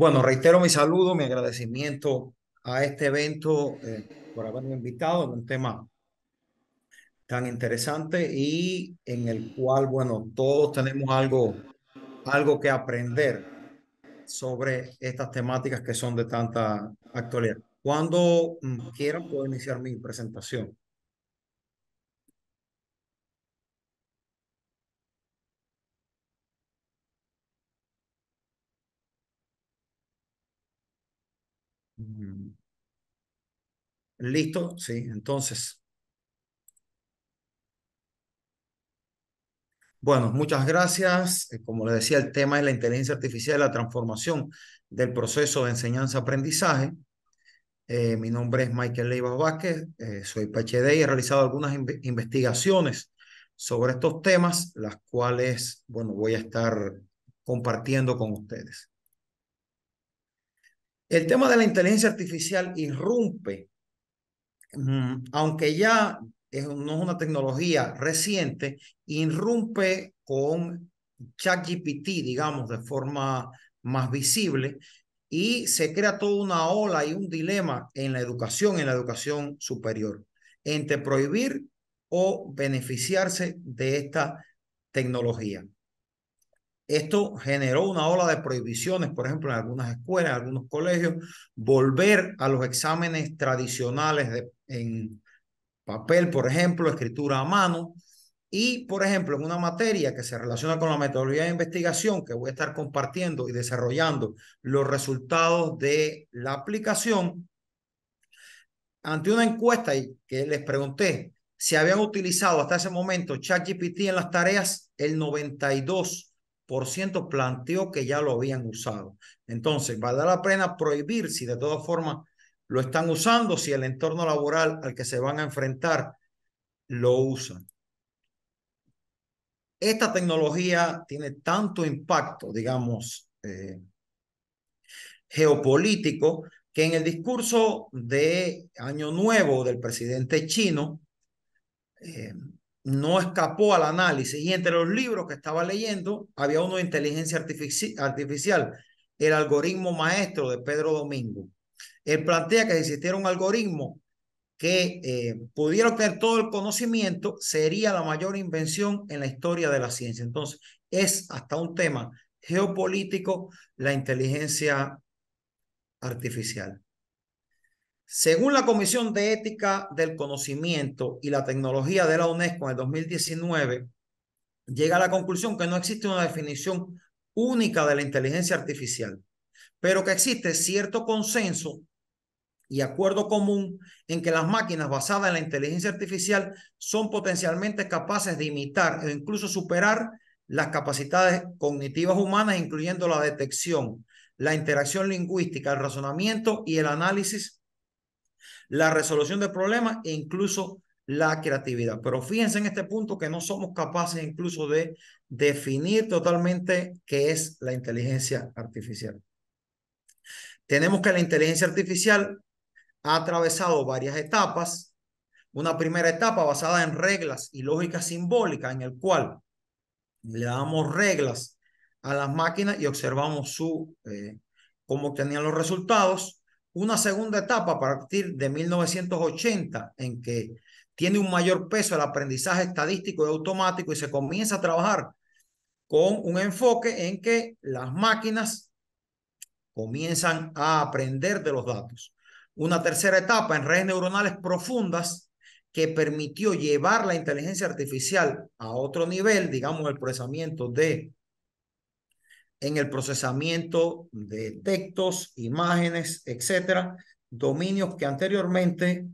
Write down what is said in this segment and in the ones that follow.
Bueno, reitero mi saludo, mi agradecimiento a este evento eh, por haberme invitado en un tema tan interesante y en el cual, bueno, todos tenemos algo, algo que aprender sobre estas temáticas que son de tanta actualidad. Cuando mm, quieran, puedo iniciar mi presentación. ¿Listo? Sí, entonces. Bueno, muchas gracias. Eh, como les decía, el tema es la inteligencia artificial, la transformación del proceso de enseñanza-aprendizaje. Eh, mi nombre es Michael Leiva Vázquez, eh, soy PhD y he realizado algunas investigaciones sobre estos temas, las cuales, bueno, voy a estar compartiendo con ustedes. El tema de la inteligencia artificial irrumpe aunque ya no es una tecnología reciente, irrumpe con ChatGPT, digamos, de forma más visible y se crea toda una ola y un dilema en la educación, en la educación superior, entre prohibir o beneficiarse de esta tecnología. Esto generó una ola de prohibiciones, por ejemplo, en algunas escuelas, en algunos colegios, volver a los exámenes tradicionales de en papel, por ejemplo, escritura a mano. Y, por ejemplo, en una materia que se relaciona con la metodología de investigación, que voy a estar compartiendo y desarrollando los resultados de la aplicación, ante una encuesta que les pregunté si habían utilizado hasta ese momento ChatGPT en las tareas, el 92% planteó que ya lo habían usado. Entonces, vale la pena prohibir si de todas formas lo están usando, si el entorno laboral al que se van a enfrentar lo usan. Esta tecnología tiene tanto impacto, digamos, eh, geopolítico, que en el discurso de Año Nuevo del presidente chino eh, no escapó al análisis. Y entre los libros que estaba leyendo había uno de inteligencia artificial, el algoritmo maestro de Pedro Domingo. Él plantea que si existiera un algoritmo que eh, pudiera obtener todo el conocimiento, sería la mayor invención en la historia de la ciencia. Entonces, es hasta un tema geopolítico la inteligencia artificial. Según la Comisión de Ética del Conocimiento y la Tecnología de la UNESCO en el 2019, llega a la conclusión que no existe una definición única de la inteligencia artificial pero que existe cierto consenso y acuerdo común en que las máquinas basadas en la inteligencia artificial son potencialmente capaces de imitar e incluso superar las capacidades cognitivas humanas, incluyendo la detección, la interacción lingüística, el razonamiento y el análisis, la resolución de problemas e incluso la creatividad. Pero fíjense en este punto que no somos capaces incluso de definir totalmente qué es la inteligencia artificial. Tenemos que la inteligencia artificial ha atravesado varias etapas. Una primera etapa basada en reglas y lógica simbólica, en el cual le damos reglas a las máquinas y observamos su, eh, cómo obtenían los resultados. Una segunda etapa a partir de 1980, en que tiene un mayor peso el aprendizaje estadístico y automático y se comienza a trabajar con un enfoque en que las máquinas comienzan a aprender de los datos. Una tercera etapa en redes neuronales profundas que permitió llevar la inteligencia artificial a otro nivel, digamos, el procesamiento de en el procesamiento de textos, imágenes, etcétera, dominios que anteriormente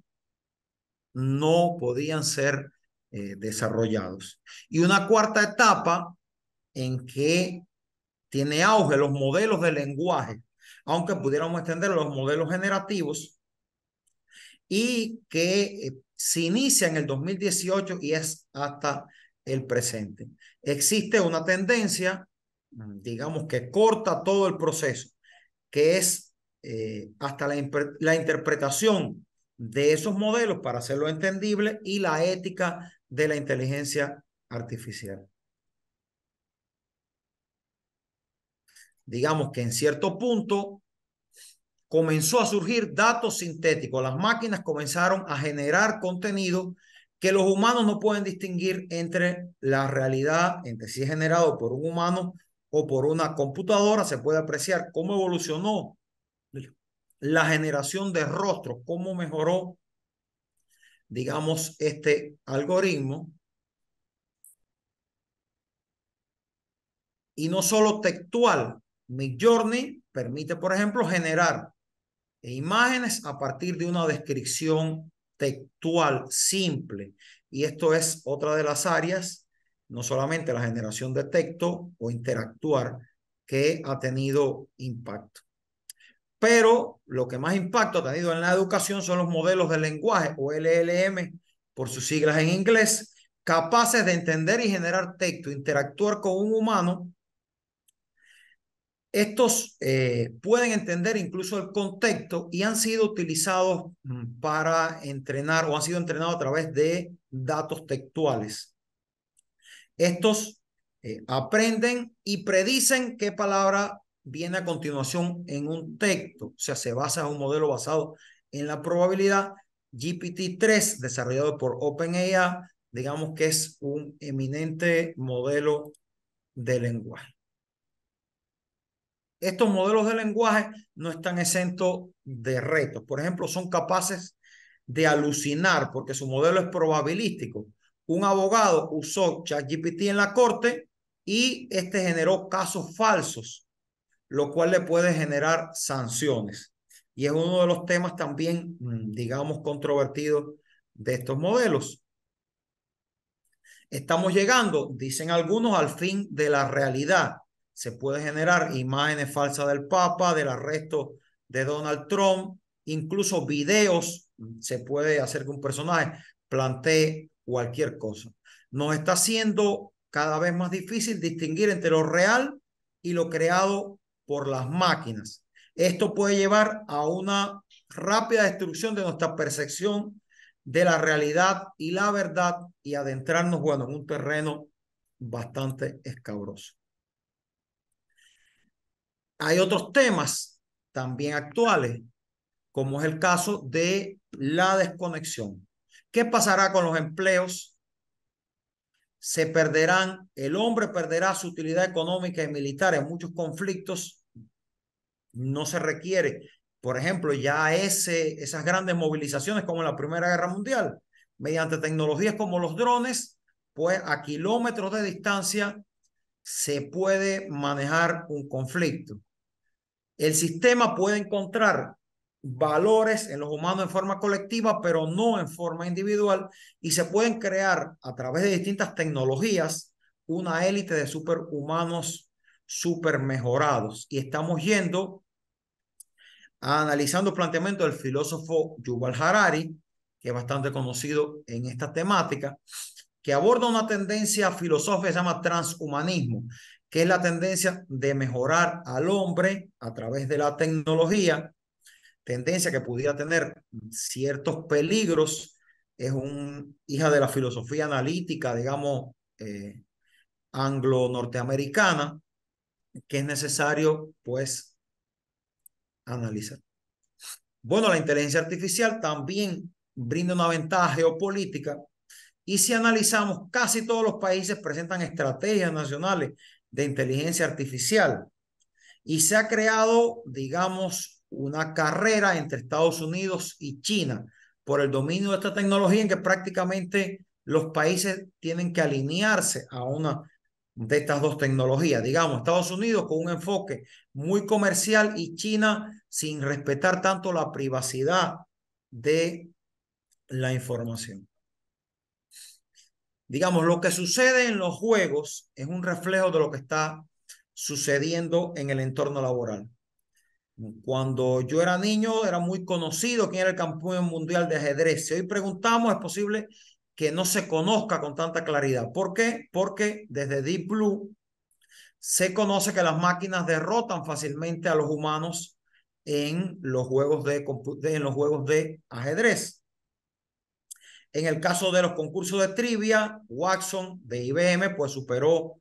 no podían ser eh, desarrollados. Y una cuarta etapa en que tiene auge los modelos de lenguaje aunque pudiéramos extender los modelos generativos, y que eh, se inicia en el 2018 y es hasta el presente. Existe una tendencia, mm, digamos, que corta todo el proceso, que es eh, hasta la, la interpretación de esos modelos para hacerlo entendible y la ética de la inteligencia artificial. digamos que en cierto punto comenzó a surgir datos sintéticos. Las máquinas comenzaron a generar contenido que los humanos no pueden distinguir entre la realidad, entre si es generado por un humano o por una computadora. Se puede apreciar cómo evolucionó la generación de rostros, cómo mejoró, digamos, este algoritmo. Y no solo textual, Midjourney permite, por ejemplo, generar imágenes a partir de una descripción textual simple. Y esto es otra de las áreas, no solamente la generación de texto o interactuar, que ha tenido impacto. Pero lo que más impacto ha tenido en la educación son los modelos de lenguaje o LLM, por sus siglas en inglés, capaces de entender y generar texto, interactuar con un humano estos eh, pueden entender incluso el contexto y han sido utilizados mm, para entrenar o han sido entrenados a través de datos textuales. Estos eh, aprenden y predicen qué palabra viene a continuación en un texto. O sea, se basa en un modelo basado en la probabilidad. GPT-3, desarrollado por OpenAI, digamos que es un eminente modelo de lenguaje. Estos modelos de lenguaje no están exentos de retos. Por ejemplo, son capaces de alucinar porque su modelo es probabilístico. Un abogado usó ChatGPT en la corte y este generó casos falsos, lo cual le puede generar sanciones. Y es uno de los temas también, mm, digamos, controvertidos de estos modelos. Estamos llegando, dicen algunos, al fin de la realidad se puede generar imágenes falsas del Papa, del arresto de Donald Trump, incluso videos, se puede hacer que un personaje plantee cualquier cosa. Nos está haciendo cada vez más difícil distinguir entre lo real y lo creado por las máquinas. Esto puede llevar a una rápida destrucción de nuestra percepción de la realidad y la verdad y adentrarnos, bueno, en un terreno bastante escabroso hay otros temas también actuales, como es el caso de la desconexión. ¿Qué pasará con los empleos? Se perderán, el hombre perderá su utilidad económica y militar en muchos conflictos. No se requiere, por ejemplo, ya esas grandes movilizaciones como en la Primera Guerra Mundial, mediante tecnologías como los drones, pues a kilómetros de distancia se puede manejar un conflicto. El sistema puede encontrar valores en los humanos en forma colectiva, pero no en forma individual, y se pueden crear a través de distintas tecnologías una élite de superhumanos mejorados. Y estamos yendo analizando el planteamiento del filósofo Yuval Harari, que es bastante conocido en esta temática, que aborda una tendencia filosófica que se llama transhumanismo, que es la tendencia de mejorar al hombre a través de la tecnología, tendencia que pudiera tener ciertos peligros, es un hija de la filosofía analítica, digamos, eh, anglo-norteamericana, que es necesario, pues, analizar. Bueno, la inteligencia artificial también brinda una ventaja geopolítica y si analizamos, casi todos los países presentan estrategias nacionales de inteligencia artificial. Y se ha creado, digamos, una carrera entre Estados Unidos y China por el dominio de esta tecnología en que prácticamente los países tienen que alinearse a una de estas dos tecnologías. Digamos, Estados Unidos con un enfoque muy comercial y China sin respetar tanto la privacidad de la información digamos, lo que sucede en los juegos es un reflejo de lo que está sucediendo en el entorno laboral. Cuando yo era niño era muy conocido quién era el campeón mundial de ajedrez. Si hoy preguntamos, es posible que no se conozca con tanta claridad. ¿Por qué? Porque desde Deep Blue se conoce que las máquinas derrotan fácilmente a los humanos en los juegos de, en los juegos de ajedrez. En el caso de los concursos de trivia, Watson de IBM pues superó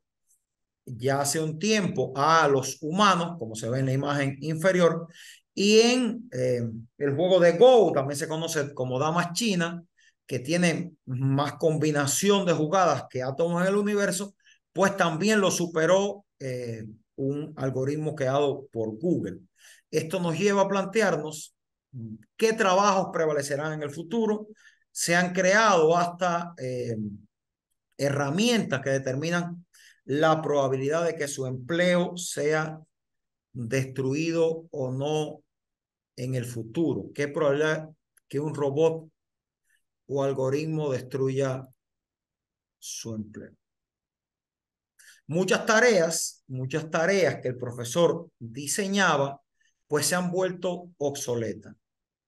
ya hace un tiempo a los humanos, como se ve en la imagen inferior, y en eh, el juego de Go, también se conoce como Damas China, que tiene más combinación de jugadas que átomos en el universo, pues también lo superó eh, un algoritmo creado por Google. Esto nos lleva a plantearnos qué trabajos prevalecerán en el futuro, se han creado hasta eh, herramientas que determinan la probabilidad de que su empleo sea destruido o no en el futuro. ¿Qué probabilidad que un robot o algoritmo destruya su empleo? Muchas tareas, muchas tareas que el profesor diseñaba, pues se han vuelto obsoletas.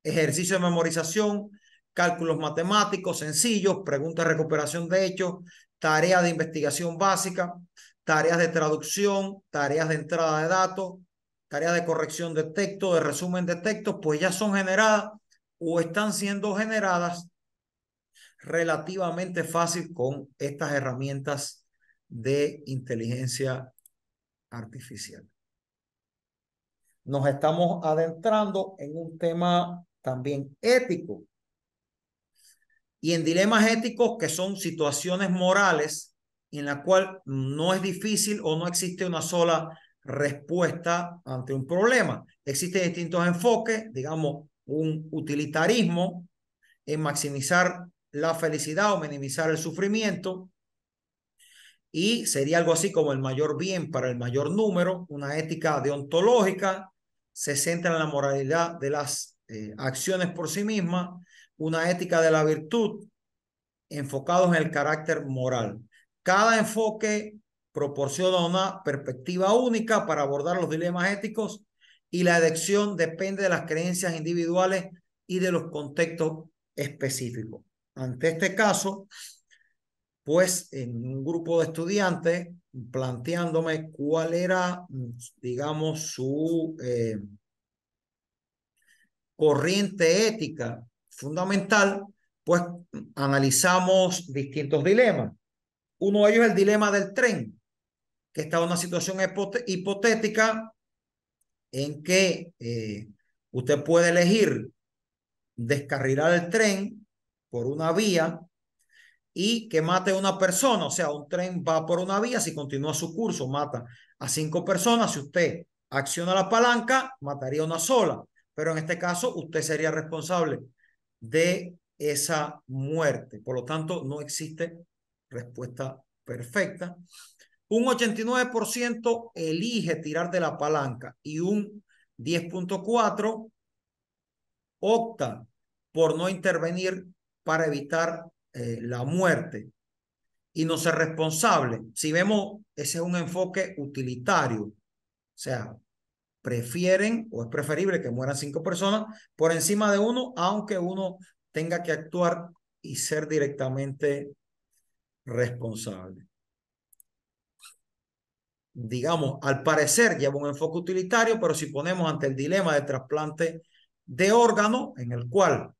Ejercicio de memorización, cálculos matemáticos sencillos, preguntas de recuperación de hechos, tareas de investigación básica, tareas de traducción, tareas de entrada de datos, tareas de corrección de texto, de resumen de texto, pues ya son generadas o están siendo generadas relativamente fácil con estas herramientas de inteligencia artificial. Nos estamos adentrando en un tema también ético y en dilemas éticos que son situaciones morales en la cual no es difícil o no existe una sola respuesta ante un problema. Existen distintos enfoques, digamos, un utilitarismo en maximizar la felicidad o minimizar el sufrimiento, y sería algo así como el mayor bien para el mayor número, una ética deontológica, se centra en la moralidad de las eh, acciones por sí misma una ética de la virtud enfocados en el carácter moral. Cada enfoque proporciona una perspectiva única para abordar los dilemas éticos y la elección depende de las creencias individuales y de los contextos específicos. Ante este caso, pues en un grupo de estudiantes planteándome cuál era, digamos, su eh, corriente ética fundamental, pues analizamos distintos dilemas. Uno de ellos es el dilema del tren, que está en una situación hipotética en que eh, usted puede elegir descarrilar el tren por una vía y que mate a una persona, o sea, un tren va por una vía, si continúa su curso, mata a cinco personas, si usted acciona la palanca, mataría una sola, pero en este caso usted sería responsable de esa muerte. Por lo tanto, no existe respuesta perfecta. Un 89% elige tirar de la palanca y un 10.4% opta por no intervenir para evitar eh, la muerte y no ser responsable. Si vemos, ese es un enfoque utilitario. O sea, prefieren o es preferible que mueran cinco personas por encima de uno, aunque uno tenga que actuar y ser directamente responsable. Digamos, al parecer lleva un enfoque utilitario, pero si ponemos ante el dilema de trasplante de órgano, en el cual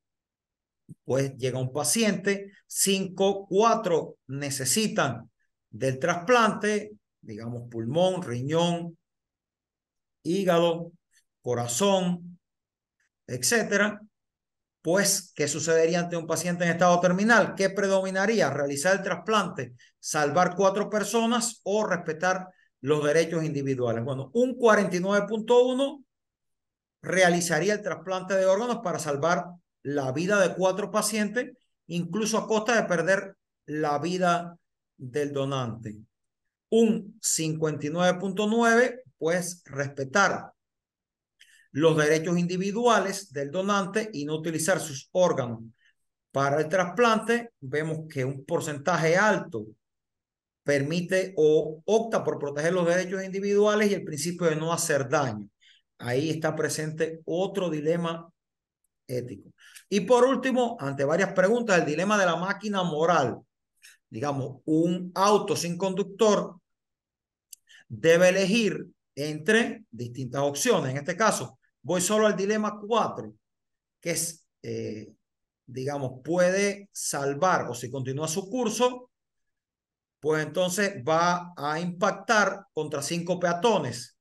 pues llega un paciente, cinco, cuatro necesitan del trasplante, digamos pulmón, riñón, hígado, corazón, etcétera, pues, ¿qué sucedería ante un paciente en estado terminal? ¿Qué predominaría? ¿Realizar el trasplante, salvar cuatro personas o respetar los derechos individuales? Bueno, un 49.1 realizaría el trasplante de órganos para salvar la vida de cuatro pacientes, incluso a costa de perder la vida del donante. Un 59.9 pues respetar los derechos individuales del donante y no utilizar sus órganos para el trasplante, vemos que un porcentaje alto permite o opta por proteger los derechos individuales y el principio de no hacer daño. Ahí está presente otro dilema ético. Y por último, ante varias preguntas, el dilema de la máquina moral. Digamos, un auto sin conductor debe elegir entre distintas opciones. En este caso, voy solo al dilema 4, que es, eh, digamos, puede salvar o si continúa su curso, pues entonces va a impactar contra cinco peatones.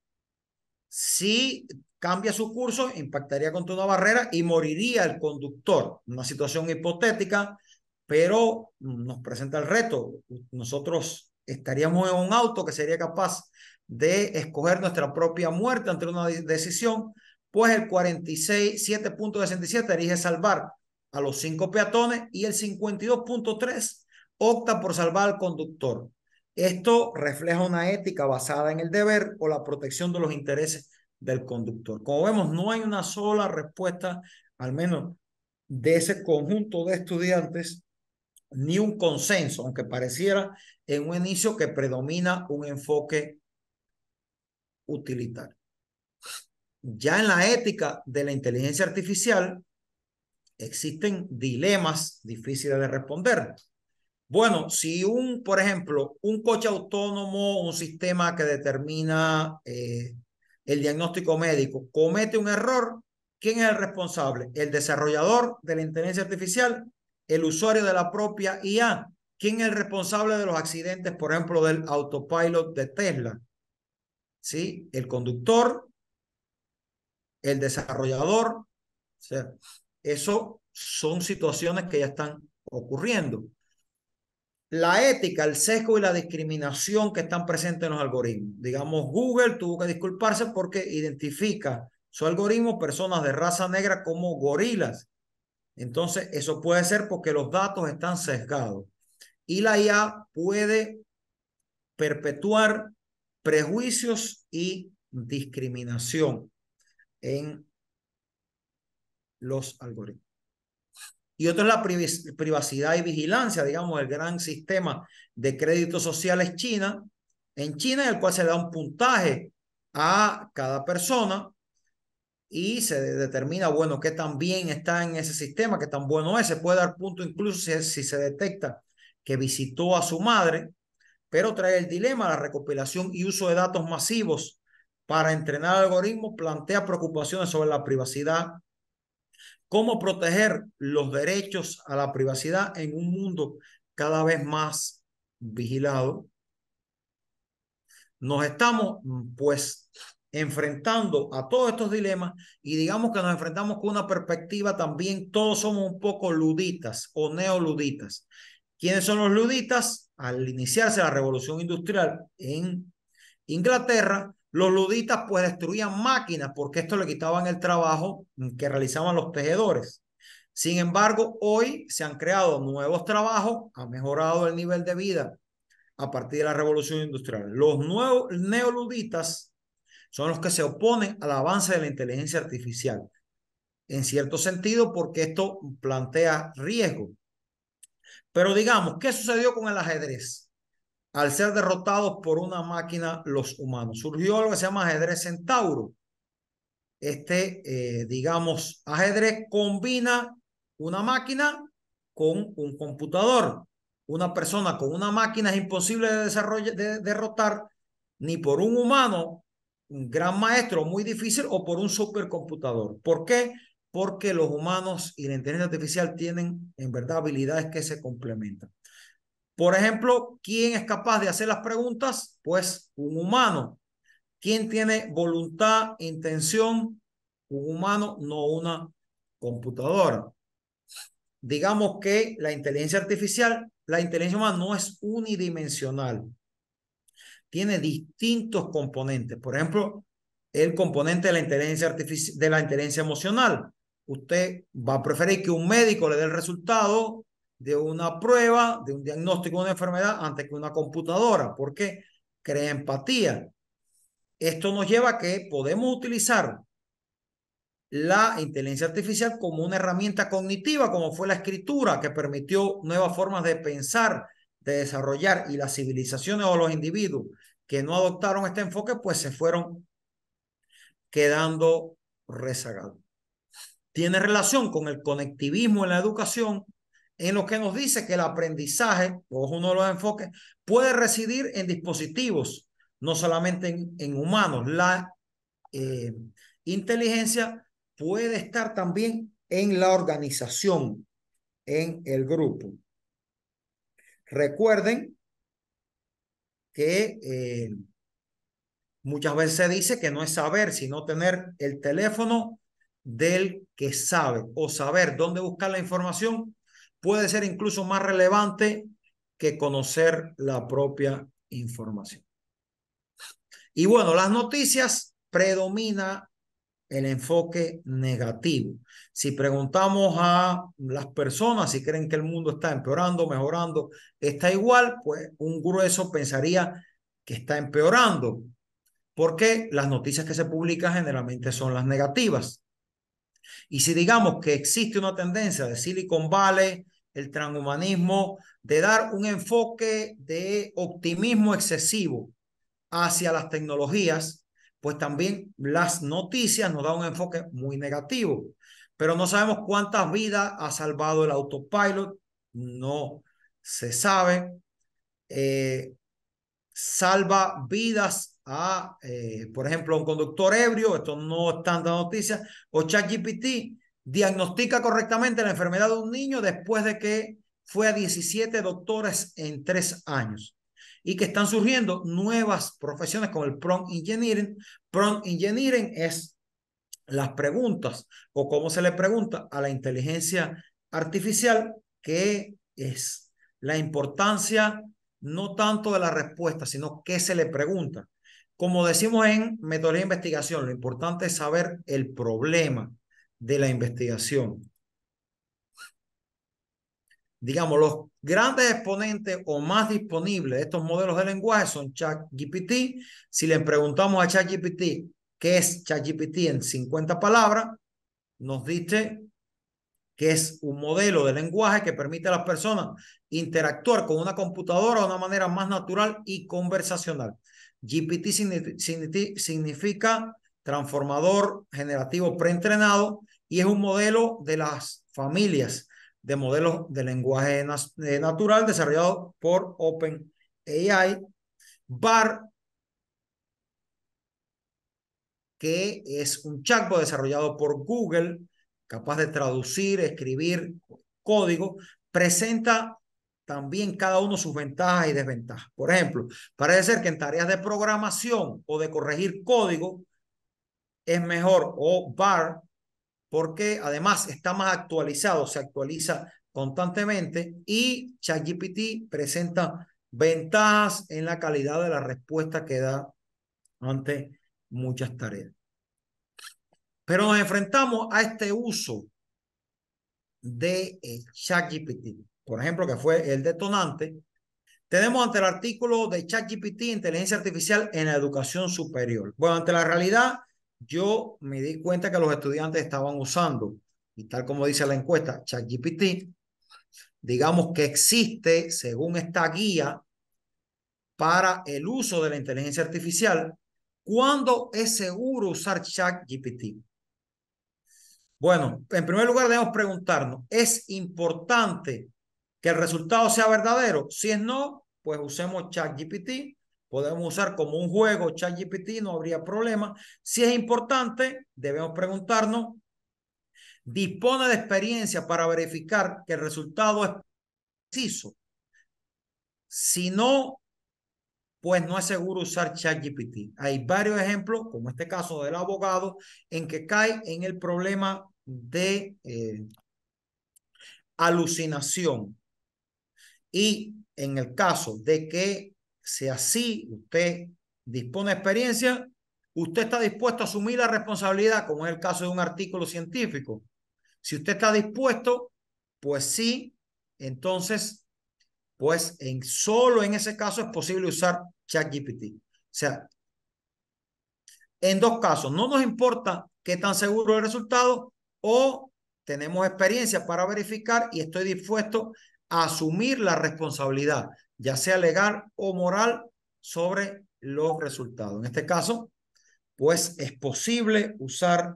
Si cambia su curso, impactaría contra una barrera y moriría el conductor. Una situación hipotética, pero nos presenta el reto. Nosotros estaríamos en un auto que sería capaz de escoger nuestra propia muerte ante una decisión, pues el 46, elige salvar a los cinco peatones y el 52.3 opta por salvar al conductor. Esto refleja una ética basada en el deber o la protección de los intereses del conductor. Como vemos, no hay una sola respuesta, al menos de ese conjunto de estudiantes, ni un consenso, aunque pareciera en un inicio que predomina un enfoque utilitario. Ya en la ética de la inteligencia artificial existen dilemas difíciles de responder. Bueno, si un, por ejemplo, un coche autónomo, un sistema que determina eh, el diagnóstico médico, comete un error, ¿quién es el responsable? ¿El desarrollador de la inteligencia artificial? ¿El usuario de la propia IA? ¿Quién es el responsable de los accidentes, por ejemplo, del autopilot de Tesla? El conductor, el desarrollador, eso son situaciones que ya están ocurriendo. La ética, el sesgo y la discriminación que están presentes en los algoritmos. Digamos, Google tuvo que disculparse porque identifica su algoritmo personas de raza negra como gorilas. Entonces, eso puede ser porque los datos están sesgados. Y la IA puede perpetuar prejuicios y discriminación en los algoritmos. Y otro es la privacidad y vigilancia, digamos, el gran sistema de créditos sociales China, en China, en el cual se da un puntaje a cada persona y se determina, bueno, qué tan bien está en ese sistema, qué tan bueno es. Se puede dar punto incluso si, si se detecta que visitó a su madre pero trae el dilema, la recopilación y uso de datos masivos para entrenar algoritmos plantea preocupaciones sobre la privacidad, cómo proteger los derechos a la privacidad en un mundo cada vez más vigilado. Nos estamos pues enfrentando a todos estos dilemas y digamos que nos enfrentamos con una perspectiva también, todos somos un poco luditas o neoluditas. ¿Quiénes son los luditas? al iniciarse la revolución industrial en Inglaterra, los luditas pues destruían máquinas porque esto le quitaban el trabajo que realizaban los tejedores. Sin embargo, hoy se han creado nuevos trabajos, ha mejorado el nivel de vida a partir de la revolución industrial. Los nuevos neoluditas son los que se oponen al avance de la inteligencia artificial, en cierto sentido porque esto plantea riesgo pero digamos, ¿qué sucedió con el ajedrez? Al ser derrotados por una máquina, los humanos. Surgió algo que se llama ajedrez centauro. Este, eh, digamos, ajedrez combina una máquina con un computador. Una persona con una máquina es imposible de, de derrotar ni por un humano, un gran maestro muy difícil, o por un supercomputador. ¿Por qué? porque los humanos y la inteligencia artificial tienen en verdad habilidades que se complementan. Por ejemplo, ¿quién es capaz de hacer las preguntas? Pues un humano. ¿Quién tiene voluntad, intención? Un humano, no una computadora. Digamos que la inteligencia artificial, la inteligencia humana no es unidimensional. Tiene distintos componentes. Por ejemplo, el componente de la inteligencia artificial, de la inteligencia emocional usted va a preferir que un médico le dé el resultado de una prueba, de un diagnóstico de una enfermedad, antes que una computadora, porque crea empatía. Esto nos lleva a que podemos utilizar la inteligencia artificial como una herramienta cognitiva, como fue la escritura, que permitió nuevas formas de pensar, de desarrollar, y las civilizaciones o los individuos que no adoptaron este enfoque, pues se fueron quedando rezagados tiene relación con el conectivismo en la educación, en lo que nos dice que el aprendizaje, o uno de los enfoques, puede residir en dispositivos, no solamente en, humanos. La eh, inteligencia puede estar también en la organización, en el grupo. Recuerden que eh, muchas veces se dice que no es saber, sino tener el teléfono del que sabe o saber dónde buscar la información puede ser incluso más relevante que conocer la propia información. Y bueno, las noticias predomina el enfoque negativo. Si preguntamos a las personas si creen que el mundo está empeorando, mejorando, está igual, pues un grueso pensaría que está empeorando, porque las noticias que se publican generalmente son las negativas. Y si digamos que existe una tendencia de Silicon Valley, el transhumanismo, de dar un enfoque de optimismo excesivo hacia las tecnologías, pues también las noticias nos dan un enfoque muy negativo. Pero no sabemos cuántas vidas ha salvado el autopilot, no se sabe. Eh, salva vidas a, eh, por ejemplo, un conductor ebrio, esto no es tanta noticia, o ChatGPT diagnostica correctamente la enfermedad de un niño después de que fue a 17 doctores en tres años y que están surgiendo nuevas profesiones como el prompt engineering. Prompt engineering es las preguntas o cómo se le pregunta a la inteligencia artificial que es la importancia no tanto de la respuesta, sino qué se le pregunta. Como decimos en metodología de investigación, lo importante es saber el problema de la investigación. Digamos, los grandes exponentes o más disponibles de estos modelos de lenguaje son ChatGPT. Si le preguntamos a ChatGPT qué es ChatGPT en 50 palabras, nos dice que es un modelo de lenguaje que permite a las personas interactuar con una computadora de una manera más natural y conversacional. GPT significa transformador generativo preentrenado y es un modelo de las familias de modelos de lenguaje natural desarrollado por OpenAI. BAR, que es un chatbot desarrollado por Google, capaz de traducir, escribir código, presenta también cada uno sus ventajas y desventajas. Por ejemplo, parece ser que en tareas de programación o de corregir código es mejor o bar porque además está más actualizado, se actualiza constantemente y ChatGPT presenta ventajas en la calidad de la respuesta que da ante muchas tareas. Pero nos enfrentamos a este uso de eh, ChatGPT por ejemplo, que fue el detonante, tenemos ante el artículo de ChatGPT, inteligencia artificial en la educación superior. Bueno, ante la realidad, yo me di cuenta que los estudiantes estaban usando, y tal como dice la encuesta, ChatGPT, digamos que existe, según esta guía, para el uso de la inteligencia artificial, ¿cuándo es seguro usar ChatGPT? Bueno, en primer lugar debemos preguntarnos, ¿es importante que el resultado sea verdadero. Si es no, pues usemos ChatGPT. Podemos usar como un juego ChatGPT, no habría problema. Si es importante, debemos preguntarnos, ¿dispone de experiencia para verificar que el resultado es preciso? Si no, pues no es seguro usar ChatGPT. Hay varios ejemplos, como este caso del abogado, en que cae en el problema de eh, alucinación. Y en el caso de que sea así, usted dispone de experiencia, usted está dispuesto a asumir la responsabilidad, como es el caso de un artículo científico. Si usted está dispuesto, pues sí, entonces, pues en solo en ese caso es posible usar ChatGPT. O sea, en dos casos, no nos importa qué tan seguro el resultado o tenemos experiencia para verificar y estoy dispuesto asumir la responsabilidad, ya sea legal o moral, sobre los resultados. En este caso, pues es posible usar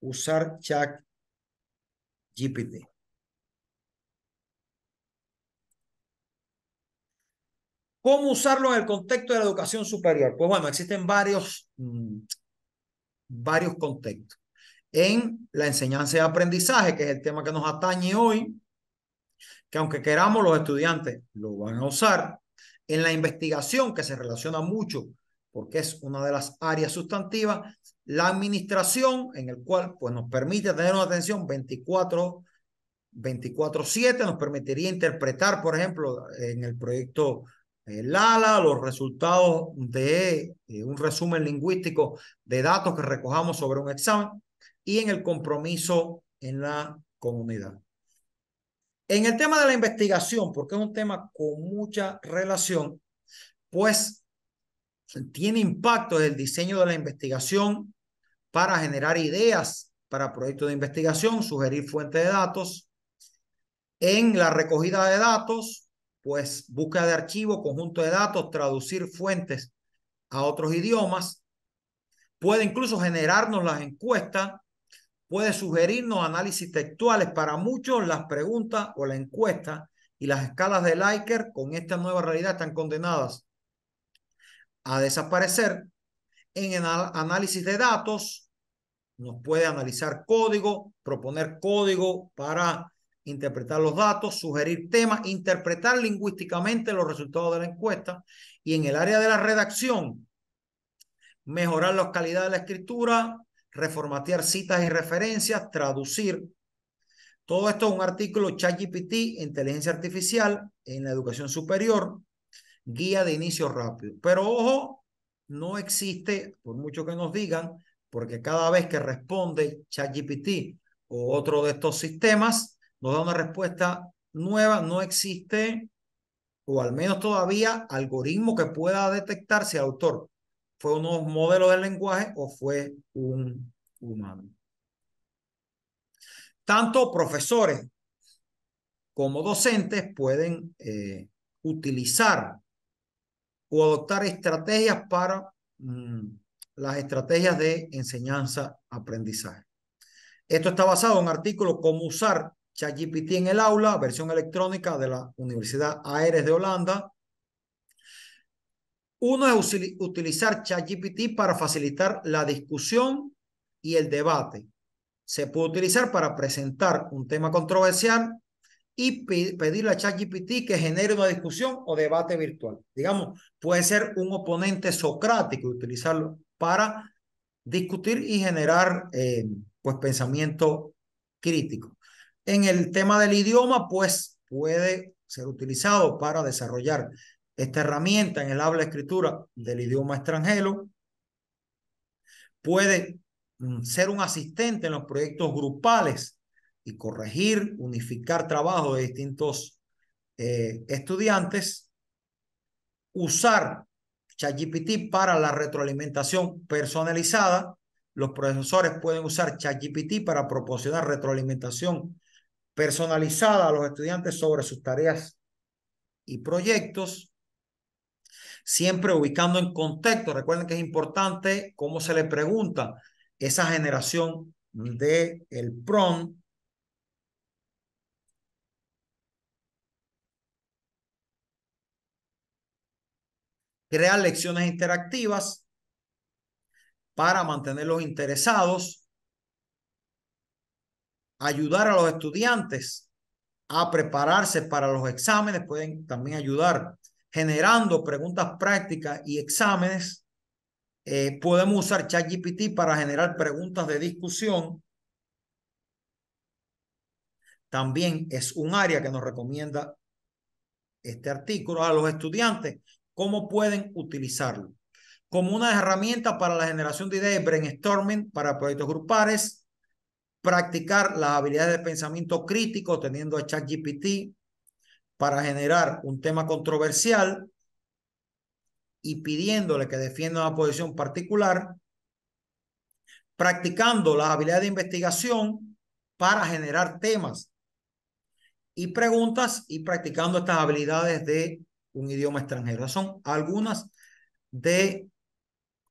usar Chat GPT. ¿Cómo usarlo en el contexto de la educación superior? Pues bueno, existen varios, mm, varios contextos en la enseñanza y aprendizaje, que es el tema que nos atañe hoy, que aunque queramos los estudiantes lo van a usar, en la investigación, que se relaciona mucho porque es una de las áreas sustantivas, la administración, en el cual pues, nos permite tener una atención 24 24-7 nos permitiría interpretar, por ejemplo, en el proyecto eh, Lala, los resultados de eh, un resumen lingüístico de datos que recojamos sobre un examen y en el compromiso en la comunidad. En el tema de la investigación, porque es un tema con mucha relación, pues tiene impacto el diseño de la investigación para generar ideas para proyectos de investigación, sugerir fuentes de datos. En la recogida de datos, pues búsqueda de archivos, conjunto de datos, traducir fuentes a otros idiomas. Puede incluso generarnos las encuestas Puede sugerirnos análisis textuales para muchos, las preguntas o la encuesta y las escalas de Likert con esta nueva realidad están condenadas a desaparecer. En el análisis de datos nos puede analizar código, proponer código para interpretar los datos, sugerir temas, interpretar lingüísticamente los resultados de la encuesta y en el área de la redacción mejorar la calidad de la escritura, reformatear citas y referencias, traducir. Todo esto es un artículo ChatGPT, inteligencia artificial en la educación superior, guía de inicio rápido. Pero ojo, no existe, por mucho que nos digan, porque cada vez que responde ChatGPT o otro de estos sistemas, nos da una respuesta nueva, no existe, o al menos todavía, algoritmo que pueda detectar si el autor ¿Fue unos modelos del lenguaje o fue un humano? Tanto profesores como docentes pueden eh, utilizar o adoptar estrategias para mm, las estrategias de enseñanza-aprendizaje. Esto está basado en artículos artículo Cómo usar ChatGPT en el aula, versión electrónica de la Universidad Aérez de Holanda, uno es utilizar ChatGPT para facilitar la discusión y el debate. Se puede utilizar para presentar un tema controversial y pedirle a ChatGPT que genere una discusión o debate virtual. Digamos, puede ser un oponente socrático utilizarlo para discutir y generar eh, pues pensamiento crítico. En el tema del idioma, pues puede ser utilizado para desarrollar esta herramienta en el habla escritura del idioma extranjero puede mm, ser un asistente en los proyectos grupales y corregir, unificar trabajo de distintos eh, estudiantes, usar ChatGPT para la retroalimentación personalizada. Los profesores pueden usar ChatGPT para proporcionar retroalimentación personalizada a los estudiantes sobre sus tareas y proyectos. Siempre ubicando en contexto, recuerden que es importante cómo se le pregunta esa generación de el PROM crear lecciones interactivas para mantenerlos interesados, ayudar a los estudiantes a prepararse para los exámenes, pueden también ayudar generando preguntas prácticas y exámenes. Eh, podemos usar ChatGPT para generar preguntas de discusión. También es un área que nos recomienda este artículo a los estudiantes, cómo pueden utilizarlo. Como una herramienta para la generación de ideas, brainstorming para proyectos grupales, practicar las habilidades de pensamiento crítico teniendo a ChatGPT para generar un tema controversial y pidiéndole que defienda una posición particular, practicando las habilidades de investigación para generar temas y preguntas y practicando estas habilidades de un idioma extranjero. Son algunas de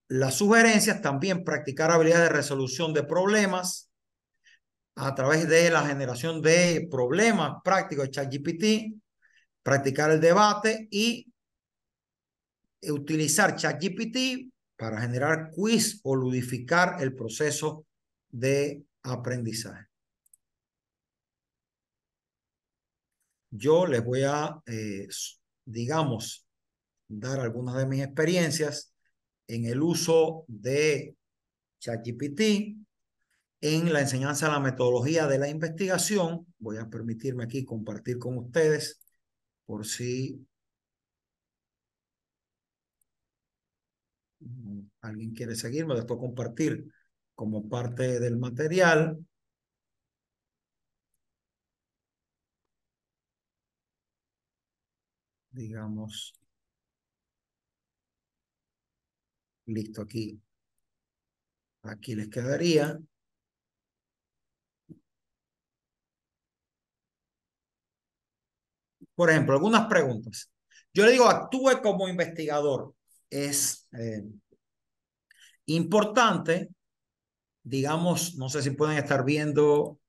las sugerencias, también practicar habilidades de resolución de problemas a través de la generación de problemas prácticos de ChatGPT, practicar el debate y utilizar ChatGPT para generar quiz o ludificar el proceso de aprendizaje. Yo les voy a, eh, digamos, dar algunas de mis experiencias en el uso de ChatGPT en la enseñanza de la metodología de la investigación. Voy a permitirme aquí compartir con ustedes por si mm, alguien quiere seguirme, después compartir como parte del material. Digamos. Listo, aquí. Aquí les quedaría. Por ejemplo, algunas preguntas. Yo le digo, actúe como investigador. Es eh, importante, digamos, no sé si pueden estar viendo,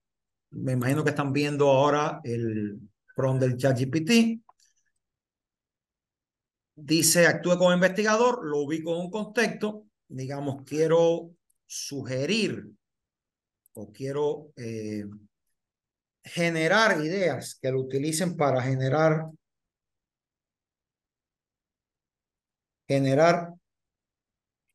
me imagino que están viendo ahora el prompt del ChatGPT. Dice, actúe como investigador, lo ubico en un contexto, digamos, quiero sugerir o quiero eh, generar ideas, que lo utilicen para generar, generar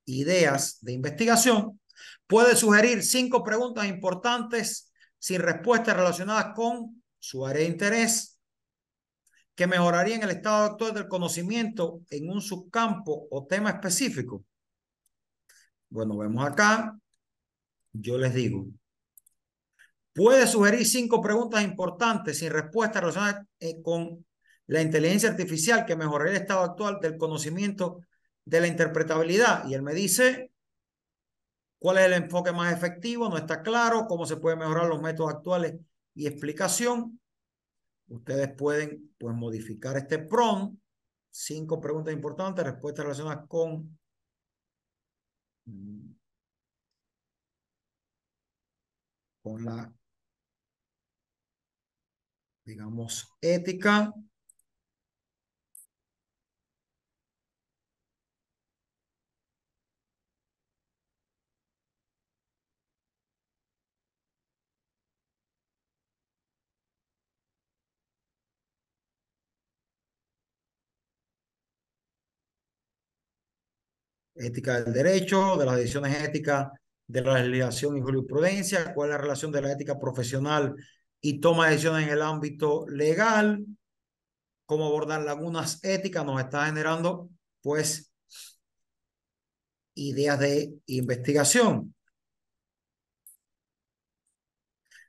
ideas de investigación. Puede sugerir cinco preguntas importantes sin respuestas relacionadas con su área de interés, que mejorarían el estado actual del conocimiento en un subcampo o tema específico. Bueno, vemos acá, yo les digo, Puede sugerir cinco preguntas importantes sin respuesta relacionadas eh, con la inteligencia artificial que mejoraría el estado actual del conocimiento de la interpretabilidad. Y él me dice, ¿cuál es el enfoque más efectivo? No está claro. ¿Cómo se puede mejorar los métodos actuales y explicación? Ustedes pueden pues, modificar este PROM. Cinco preguntas importantes, respuestas relacionadas con con la digamos, ética. Ética del derecho, de las decisiones éticas de la legislación y jurisprudencia, cuál es la relación de la ética profesional y toma decisiones en el ámbito legal, cómo abordar lagunas éticas, nos está generando pues ideas de investigación.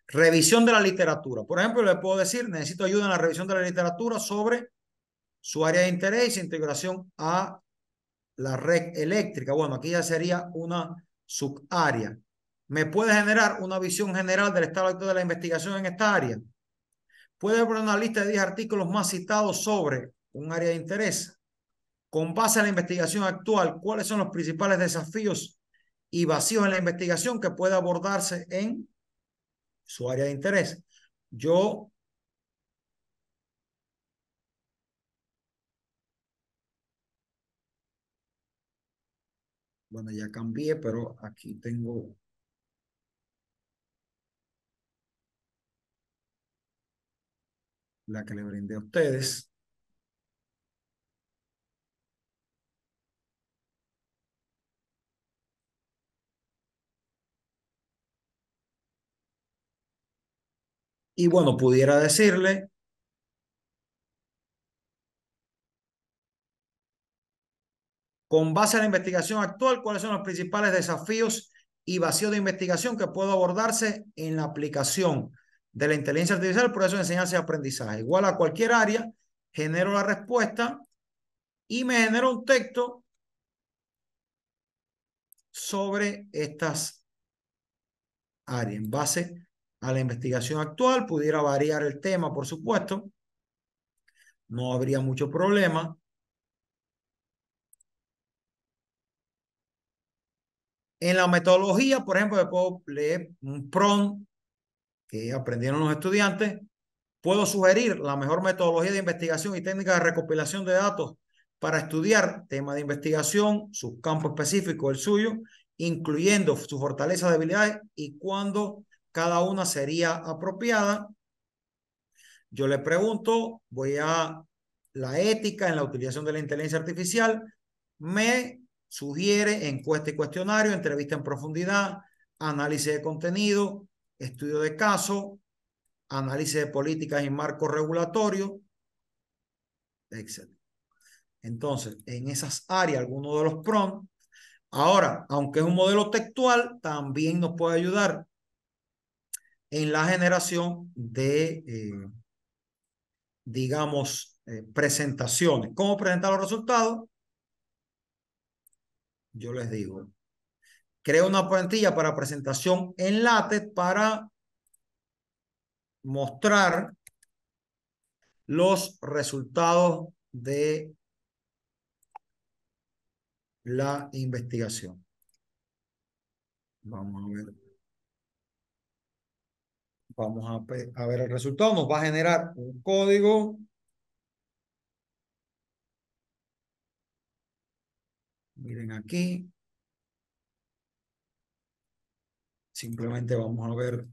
Revisión de la literatura. Por ejemplo, le puedo decir, necesito ayuda en la revisión de la literatura sobre su área de interés e integración a la red eléctrica. Bueno, aquí ya sería una subárea me puede generar una visión general del estado actual de la investigación en esta área. Puede haber una lista de 10 artículos más citados sobre un área de interés. Con base a la investigación actual, ¿cuáles son los principales desafíos y vacíos en la investigación que puede abordarse en su área de interés? Yo bueno, ya cambié, pero aquí tengo la que le brindé a ustedes. Y bueno, pudiera decirle con base a la investigación actual, cuáles son los principales desafíos y vacío de investigación que puedo abordarse en la aplicación de la inteligencia artificial, por eso enseñanza y aprendizaje. Igual a cualquier área, genero la respuesta y me genero un texto sobre estas áreas. En base a la investigación actual, pudiera variar el tema, por supuesto. No habría mucho problema. En la metodología, por ejemplo, le puedo leer un prompt aprendieron los estudiantes, puedo sugerir la mejor metodología de investigación y técnica de recopilación de datos para estudiar temas de investigación, su campo específico, el suyo, incluyendo su fortaleza, debilidades y cuándo cada una sería apropiada. Yo le pregunto, voy a la ética en la utilización de la inteligencia artificial, me sugiere encuesta y cuestionario, entrevista en profundidad, análisis de contenido, estudio de caso, análisis de políticas y marco regulatorio, etc. Entonces, en esas áreas, algunos de los PROM. Ahora, aunque es un modelo textual, también nos puede ayudar en la generación de, eh, digamos, eh, presentaciones. ¿Cómo presentar los resultados? Yo les digo, Creo una plantilla para presentación en látex para mostrar los resultados de la investigación. Vamos a ver. Vamos a ver el resultado. Nos va a generar un código. Miren aquí. Simplemente vamos a ver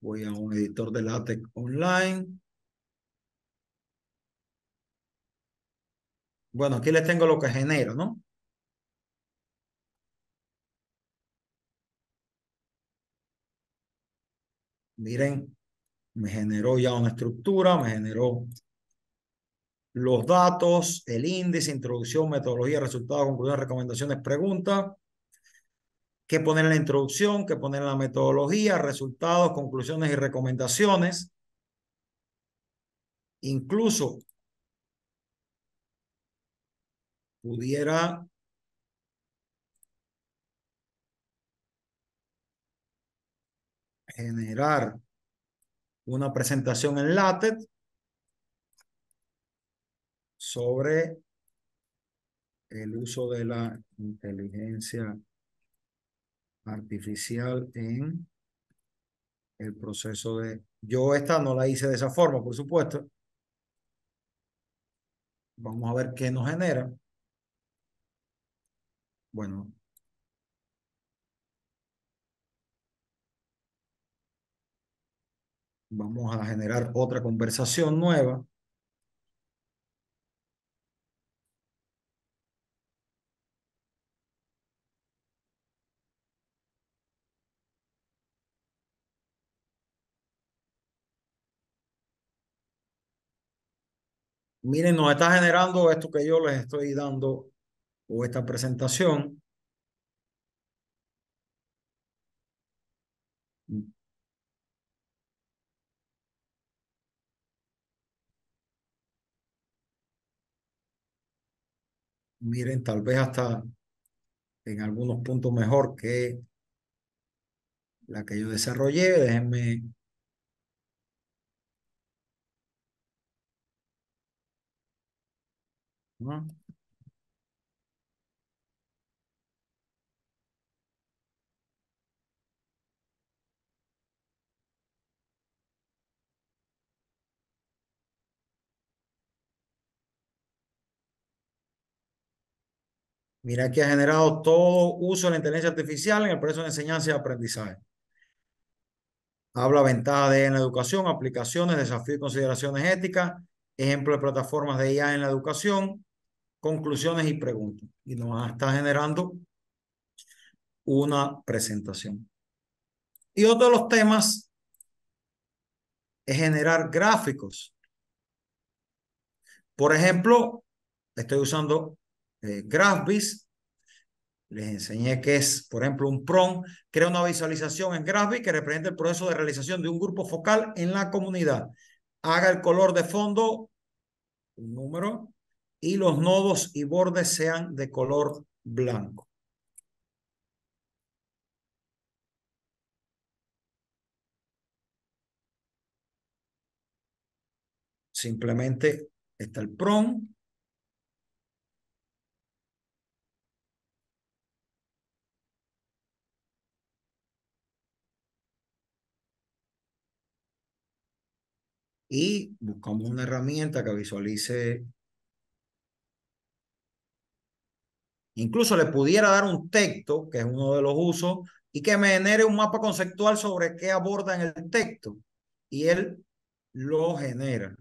Voy a un editor de LaTeX online. Bueno, aquí les tengo lo que genera, ¿no? Miren, me generó ya una estructura, me generó los datos, el índice, introducción, metodología, resultados, conclusiones, recomendaciones, preguntas. ¿Qué poner en la introducción? ¿Qué poner en la metodología? Resultados, conclusiones y recomendaciones. Incluso pudiera generar una presentación en LaTeX sobre el uso de la inteligencia artificial en el proceso de... Yo esta no la hice de esa forma, por supuesto. Vamos a ver qué nos genera. Bueno. Vamos a generar otra conversación nueva. Miren, nos está generando esto que yo les estoy dando o esta presentación. Miren, tal vez hasta en algunos puntos mejor que la que yo desarrollé. Déjenme Mira que ha generado todo uso de la inteligencia artificial en el proceso de enseñanza y aprendizaje. Habla ventaja de en la educación, aplicaciones, desafíos y consideraciones éticas, ejemplo de plataformas de IA en la educación, conclusiones y preguntas. Y nos está generando una presentación. Y otro de los temas es generar gráficos. Por ejemplo, estoy usando eh, Les enseñé que es, por ejemplo, un PROM. Crea una visualización en GraphVis que representa el proceso de realización de un grupo focal en la comunidad haga el color de fondo, un número, y los nodos y bordes sean de color blanco. Simplemente está el PROM, y buscamos una herramienta que visualice. Incluso le pudiera dar un texto, que es uno de los usos, y que me genere un mapa conceptual sobre qué aborda en el texto. Y él lo genera.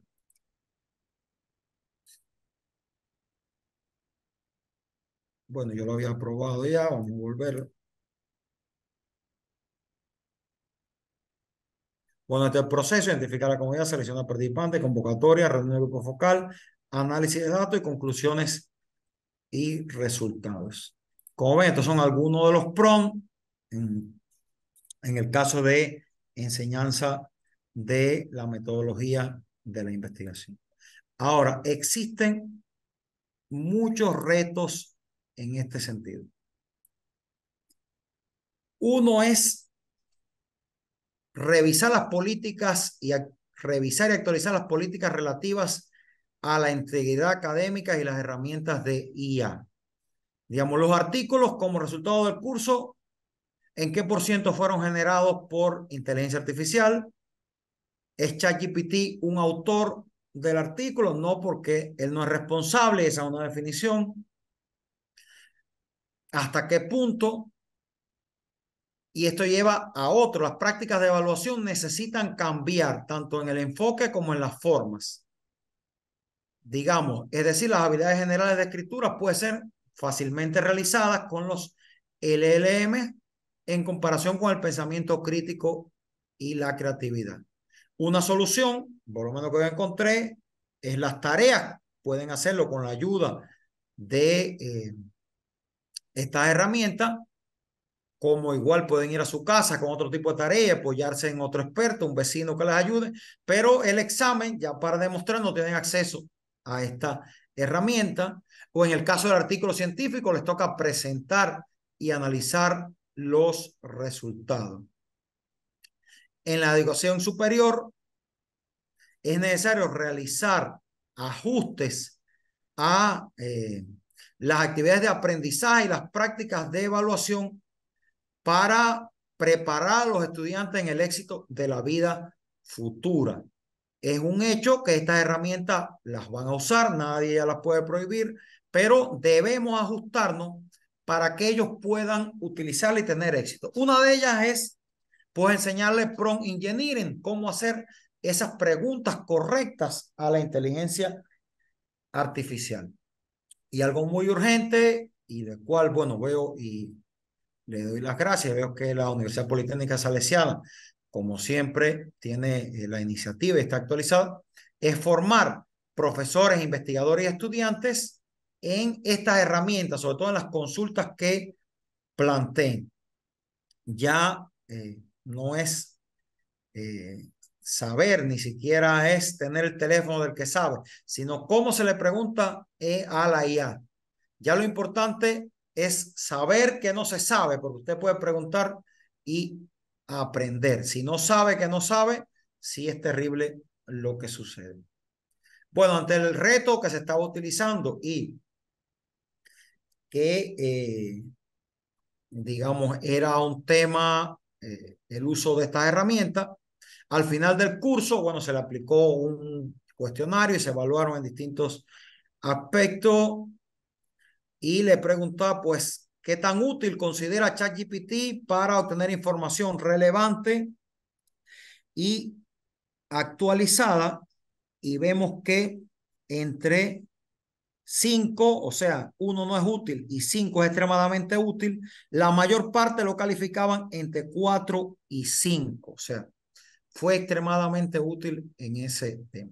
Bueno, yo lo había probado ya, vamos a volver. Bueno, este es el proceso, identificar la comunidad, seleccionar participantes, convocatoria, reunión de grupo focal, análisis de datos y conclusiones y resultados. Como ven, estos son algunos de los PROM en el caso de enseñanza de la metodología de la investigación. Ahora, existen muchos retos en este sentido. Uno es revisar las políticas y revisar y actualizar las políticas relativas a la integridad académica y las herramientas de IA. Digamos, los artículos como resultado del curso, ¿en qué por ciento fueron generados por inteligencia artificial? ¿Es ChatGPT un autor del artículo? No, porque él no es responsable, esa es una definición. ¿Hasta qué punto y esto lleva a otro. Las prácticas de evaluación necesitan cambiar tanto en el enfoque como en las formas. Digamos, es decir, las habilidades generales de escritura pueden ser fácilmente realizadas con los LLM en comparación con el pensamiento crítico y la creatividad. Una solución, por lo menos que yo encontré, es las tareas. Pueden hacerlo con la ayuda de esta eh, estas herramientas como igual pueden ir a su casa con otro tipo de tarea, apoyarse en otro experto, un vecino que les ayude, pero el examen, ya para demostrar, no tienen acceso a esta herramienta, o en el caso del artículo científico, les toca presentar y analizar los resultados. En la educación superior, es necesario realizar ajustes a eh, las actividades de aprendizaje y las prácticas de evaluación para preparar a los estudiantes en el éxito de la vida futura. Es un hecho que estas herramientas las van a usar, nadie ya las puede prohibir, pero debemos ajustarnos para que ellos puedan utilizarla y tener éxito. Una de ellas es, pues, enseñarles prompt engineering, cómo hacer esas preguntas correctas a la inteligencia artificial. Y algo muy urgente y de cual, bueno, veo y le doy las gracias. Veo que la Universidad Politécnica Salesiana, como siempre, tiene eh, la iniciativa y está actualizada, es formar profesores, investigadores y estudiantes en estas herramientas, sobre todo en las consultas que planteen. Ya eh, no es eh, saber, ni siquiera es tener el teléfono del que sabe, sino cómo se le pregunta a la IA. Ya lo importante es saber que no se sabe, porque usted puede preguntar y aprender. Si no sabe que no sabe, sí es terrible lo que sucede. Bueno, ante el reto que se estaba utilizando y que, eh, digamos, era un tema, eh, el uso de esta herramienta, al final del curso, bueno, se le aplicó un cuestionario y se evaluaron en distintos aspectos y le preguntaba, pues, ¿qué tan útil considera ChatGPT para obtener información relevante y actualizada? Y vemos que entre 5, o sea, uno no es útil y 5 es extremadamente útil, la mayor parte lo calificaban entre 4 y 5, o sea, fue extremadamente útil en ese tema.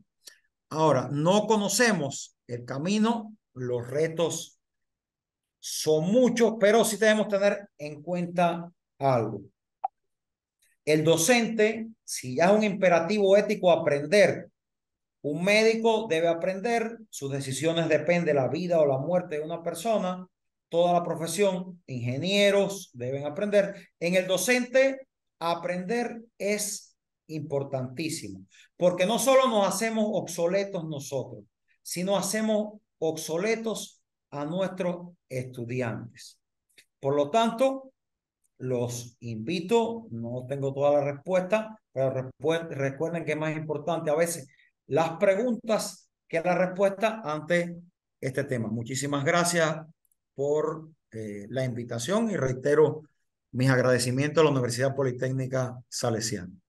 Ahora, no conocemos el camino, los retos son muchos, pero sí debemos tener en cuenta algo. El docente, si ya es un imperativo ético aprender, un médico debe aprender, sus decisiones dependen de la vida o la muerte de una persona, toda la profesión, ingenieros deben aprender. En el docente, aprender es importantísimo, porque no solo nos hacemos obsoletos nosotros, sino hacemos obsoletos a nuestros estudiantes. Por lo tanto, los invito, no tengo toda la respuesta, pero recuerden que es más importante a veces las preguntas que la respuesta ante este tema. Muchísimas gracias por eh, la invitación y reitero mis agradecimientos a la Universidad Politécnica Salesiana.